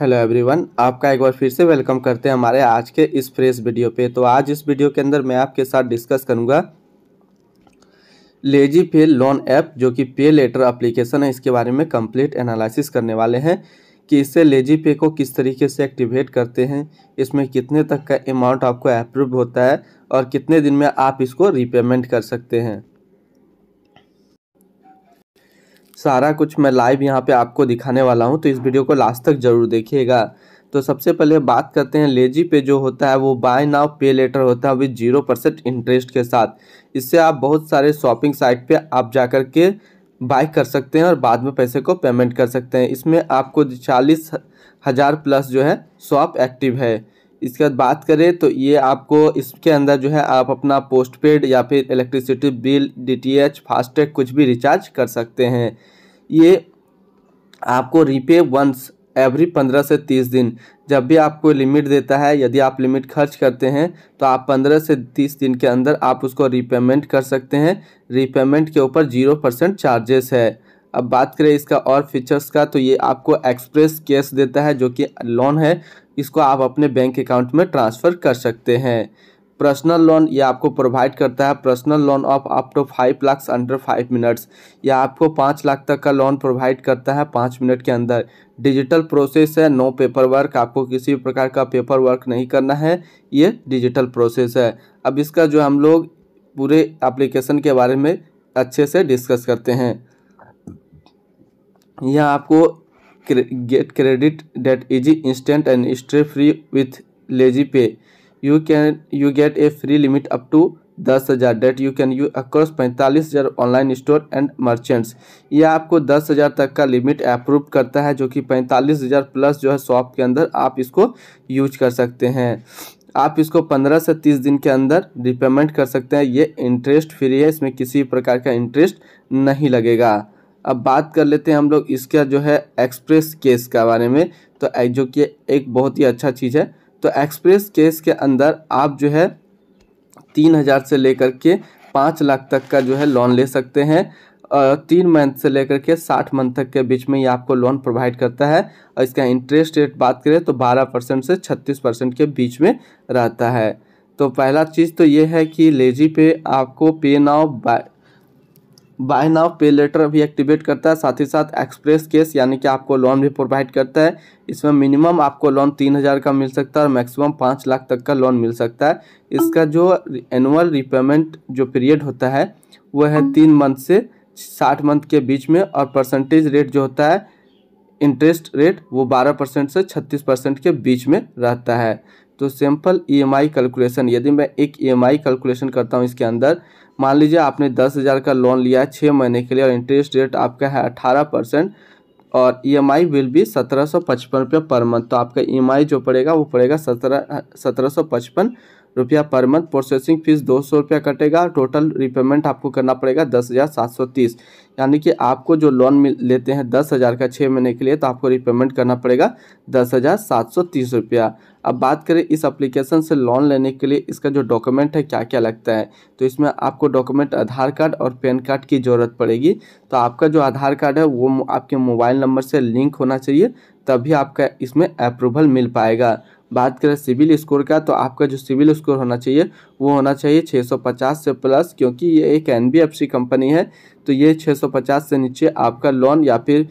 hello everyone आपका एक बार फिर से वेलकम करते हैं हमारे आज के इस फ्रेश वीडियो पे तो आज इस वीडियो के अंदर मैं आपके साथ डिस्कस करूंगा लेजी पे लोन ऐप जो कि पे लेटर एप्लीकेशन है इसके बारे में कंप्लीट एनालिसिस करने वाले हैं कि इससे लेजी पे को किस तरीके से एक्टिवेट करते हैं इसमें कितने तक का अमाउंट आपको अप्रूव होता है और कितने दिन में आप इसको रीपेमेंट कर सकते हैं सारा कुछ मैं लाइव यहाँ पे आपको दिखाने वाला हूँ तो इस वीडियो को लास्ट तक ज़रूर देखिएगा तो सबसे पहले बात करते हैं लेजी पे जो होता है वो बाय नाउ पे लेटर होता है विद जीरो परसेंट इंटरेस्ट के साथ इससे आप बहुत सारे शॉपिंग साइट पे आप जा कर के बाय कर सकते हैं और बाद में पैसे को पेमेंट कर सकते हैं इसमें आपको चालीस हज़ार प्लस जो है शॉप एक्टिव है इसके बाद बात करें तो ये आपको इसके अंदर जो है आप अपना पोस्ट पेड या फिर इलेक्ट्रिसिटी बिल डीटीएच फास्टैग कुछ भी रिचार्ज कर सकते हैं ये आपको रीपे वंस एवरी पंद्रह से तीस दिन जब भी आपको लिमिट देता है यदि आप लिमिट खर्च करते हैं तो आप पंद्रह से तीस दिन के अंदर आप उसको रीपेमेंट कर सकते हैं रिपेमेंट के ऊपर जीरो परसेंट चार्जेस है अब बात करें इसका और फीचर्स का तो ये आपको एक्सप्रेस कैश देता है जो कि लोन है इसको आप अपने बैंक अकाउंट में ट्रांसफ़र कर सकते हैं पर्सनल लोन ये आपको प्रोवाइड करता है personal loan of up to five lakh under five minutes या आपको पाँच लाख तक का लोन प्रोवाइड करता है पाँच मिनट के अंदर डिजिटल प्रोसेस है नो पेपर वर्क आपको किसी भी प्रकार का पेपर वर्क नहीं करना है ये डिजिटल प्रोसेस है अब इसका जो हम लोग पूरे एप्लीकेशन के बारे में अच्छे से डिस्कस करते हैं यह आपको get credit that easy instant and stress free with lazy pay you can you get a free limit up to दस हज़ार that you can you across पैंतालीस हज़ार ऑनलाइन स्टोर एंड मर्चेंट्स ये आपको दस हज़ार तक का लिमिट अप्रूव करता है जो कि पैंतालीस हज़ार प्लस जो है शॉप के अंदर आप इसको यूज कर सकते हैं आप इसको पंद्रह से तीस दिन के अंदर रिपेमेंट कर सकते हैं ये इंटरेस्ट फ्री है इसमें किसी प्रकार का इंटरेस्ट नहीं लगेगा अब बात कर लेते हैं हम लोग इसका जो है एक्सप्रेस केस के बारे में तो जो कि एक बहुत ही अच्छा चीज़ है तो एक्सप्रेस केस के अंदर आप जो है तीन हज़ार से लेकर के पाँच लाख तक का जो है लोन ले सकते हैं तीन मंथ से लेकर के साठ मंथ तक के बीच में ये आपको लोन प्रोवाइड करता है और इसका इंटरेस्ट रेट बात करें तो बारह परसेंट से छत्तीस परसेंट के बीच में रहता है तो पहला चीज़ तो ये है कि लेजी पे आपको पे नाव बाय नाव पे लेटर भी एक्टिवेट करता है साथ ही साथ एक्सप्रेस केस यानी कि आपको लोन भी प्रोवाइड करता है इसमें मिनिमम आपको लोन तीन हज़ार का मिल सकता है और मैक्सिमम पाँच लाख तक का लोन मिल सकता है इसका जो एनुअल रिपेमेंट जो पीरियड होता है वह है तीन मंथ से साठ मंथ के बीच में और परसेंटेज रेट जो होता है इंटरेस्ट रेट वो बारह परसेंट से छत्तीस परसेंट के बीच में रहता है तो सिंपल ईएमआई e कैलकुलेशन यदि मैं एक ईएमआई e कैलकुलेशन करता हूँ इसके अंदर मान लीजिए आपने दस हज़ार का लोन लिया है छः महीने के लिए और इंटरेस्ट रेट आपका है अठारह परसेंट और ई एम आई भी सत्रह सौ पचपन रुपये पर मंथ तो आपका ई एम आई जो पड़ेगा वो पड़ेगा सत्रह सत्रह सौ पचपन रुपया पर मंथ प्रोसेसिंग फीस दो सौ रुपया कटेगा टोटल रिपेमेंट आपको करना पड़ेगा दस हज़ार सात सौ तीस यानी कि आपको जो लोन मिल लेते हैं दस हज़ार का छः महीने के लिए तो आपको रिपेमेंट करना पड़ेगा दस हज़ार सात सौ तीस रुपया अब बात करें इस एप्लीकेशन से लोन लेने के लिए इसका जो डॉक्यूमेंट है क्या क्या लगता है तो इसमें आपको डॉक्यूमेंट आधार कार्ड और पैन कार्ड की ज़रूरत पड़ेगी तो आपका जो आधार कार्ड है वो आपके मोबाइल नंबर से लिंक होना चाहिए तभी आपका इसमें अप्रूवल मिल पाएगा बात करें सिविल स्कोर का तो आपका जो सिविल स्कोर होना चाहिए वो होना चाहिए 650 से प्लस क्योंकि ये एक एन कंपनी है तो ये 650 से नीचे आपका लोन या फिर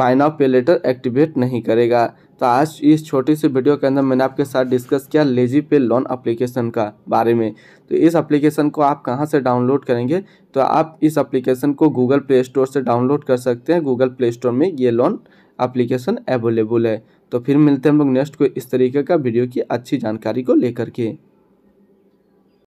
बाय पे लेटर एक्टिवेट नहीं करेगा तो आज इस छोटी सी वीडियो के अंदर मैंने आपके साथ डिस्कस किया लेजी पे लोन एप्लीकेशन का बारे में तो इस एप्लीकेशन को आप कहाँ से डाउनलोड करेंगे तो आप इस एप्लीकेशन को गूगल प्ले स्टोर से डाउनलोड कर सकते हैं गूगल प्ले स्टोर में ये लोन एप्लीकेशन अवेलेबल है तो फिर मिलते हैं हम लोग नेक्स्ट कोई इस तरीके का वीडियो की अच्छी जानकारी को लेकर के